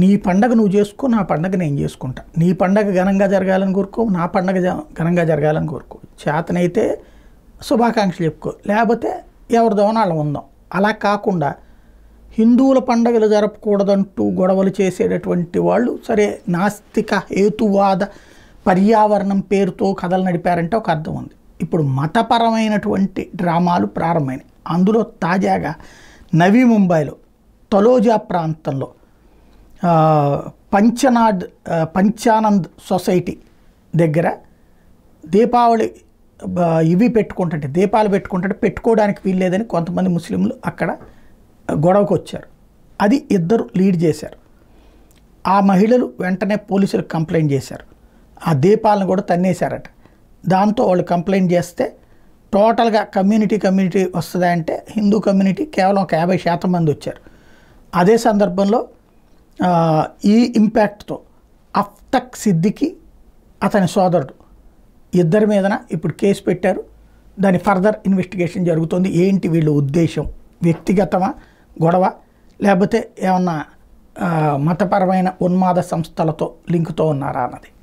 నీ పండగ నువ్వు చేసుకో నా పండగ నేను చేసుకుంటా నీ పండగ ఘనంగా జరగాలని కోరుకో నా పండగ ఘనంగా జరగాలని కోరుకో చేతనైతే శుభాకాంక్షలు చెప్పుకో లేకపోతే ఎవరి దోనాళ్ళు ఉందాం అలా కాకుండా హిందువుల పండగలు జరపకూడదంటూ గొడవలు చేసేటటువంటి వాళ్ళు సరే నాస్తిక హేతువాద పర్యావరణం పేరుతో కథలు నడిపారంటే ఒక అర్థం ఉంది ఇప్పుడు మతపరమైనటువంటి డ్రామాలు ప్రారంభమైనాయి అందులో తాజాగా నవీ ముంబైలో తలోజా ప్రాంతంలో పంచనాడ్ పంచానంద్ సొసైటీ దగ్గర దీపావళి ఇవి పెట్టుకుంటుంటే దీపాలు పెట్టుకుంటుంటే పెట్టుకోవడానికి వీల్లేదని కొంతమంది ముస్లింలు అక్కడ గొడవకు వచ్చారు అది ఇద్దరు లీడ్ చేశారు ఆ మహిళలు వెంటనే పోలీసులకు కంప్లైంట్ చేశారు ఆ దీపాలను కూడా తన్నేశారట దాంతో వాళ్ళు కంప్లైంట్ చేస్తే టోటల్గా కమ్యూనిటీ కమ్యూనిటీ వస్తుందంటే హిందూ కమ్యూనిటీ కేవలం ఒక యాభై శాతం మంది వచ్చారు అదే సందర్భంలో ఈ ఇంపాక్ట్తో అఫ్తక్ సిద్దికి అతని సోదరుడు ఇద్దరి మీదన ఇప్పుడు కేసు పెట్టారు దాని ఫర్దర్ ఇన్వెస్టిగేషన్ జరుగుతుంది ఏంటి వీళ్ళ ఉద్దేశం వ్యక్తిగతమా గొడవ లేకపోతే ఏమన్నా మతపరమైన ఉన్మాద సంస్థలతో లింకుతో ఉన్నారా అన్నది